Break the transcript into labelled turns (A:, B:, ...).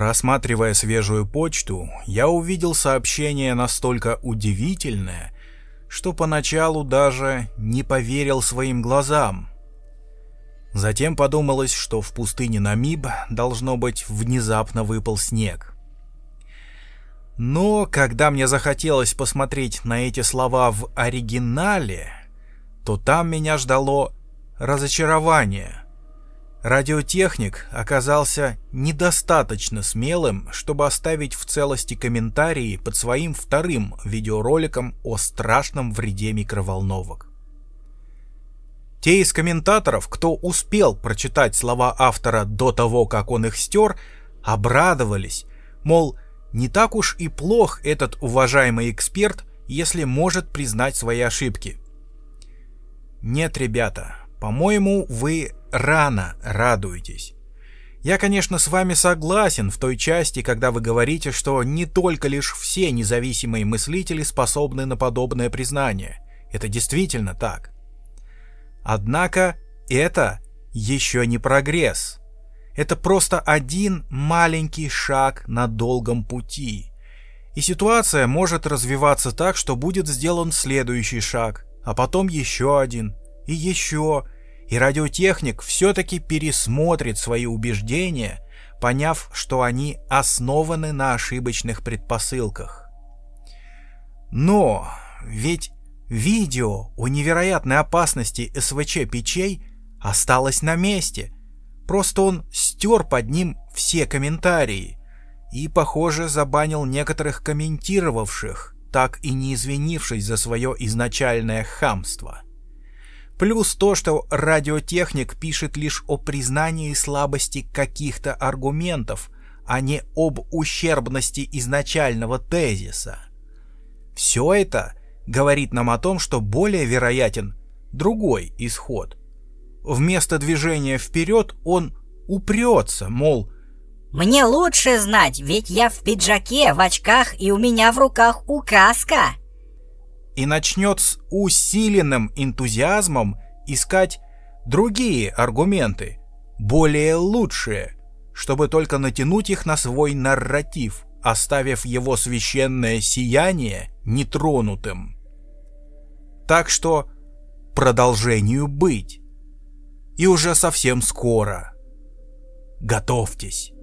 A: Просматривая свежую почту, я увидел сообщение настолько удивительное, что поначалу даже не поверил своим глазам. Затем подумалось, что в пустыне Намиб должно быть внезапно выпал снег. Но когда мне захотелось посмотреть на эти слова в оригинале, то там меня ждало разочарование. Радиотехник оказался недостаточно смелым, чтобы оставить в целости комментарии под своим вторым видеороликом о страшном вреде микроволновок. Те из комментаторов, кто успел прочитать слова автора до того, как он их стер, обрадовались, мол, не так уж и плох этот уважаемый эксперт, если может признать свои ошибки. Нет, ребята, по-моему, вы рано радуетесь. Я, конечно, с вами согласен в той части, когда вы говорите, что не только лишь все независимые мыслители способны на подобное признание. Это действительно так. Однако это еще не прогресс. Это просто один маленький шаг на долгом пути. И ситуация может развиваться так, что будет сделан следующий шаг, а потом еще один, и еще, и радиотехник все-таки пересмотрит свои убеждения, поняв, что они основаны на ошибочных предпосылках. Но ведь видео о невероятной опасности СВЧ-печей осталось на месте, просто он стер под ним все комментарии и, похоже, забанил некоторых комментировавших, так и не извинившись за свое изначальное хамство. Плюс то, что радиотехник пишет лишь о признании слабости каких-то аргументов, а не об ущербности изначального тезиса. Все это говорит нам о том, что более вероятен другой исход. Вместо движения вперед он упрется, мол, «Мне лучше знать, ведь я в пиджаке, в очках и у меня в руках указка!» и начнет с усиленным энтузиазмом искать другие аргументы, более лучшие, чтобы только натянуть их на свой нарратив, оставив его священное сияние нетронутым. Так что продолжению быть. И уже совсем скоро. Готовьтесь.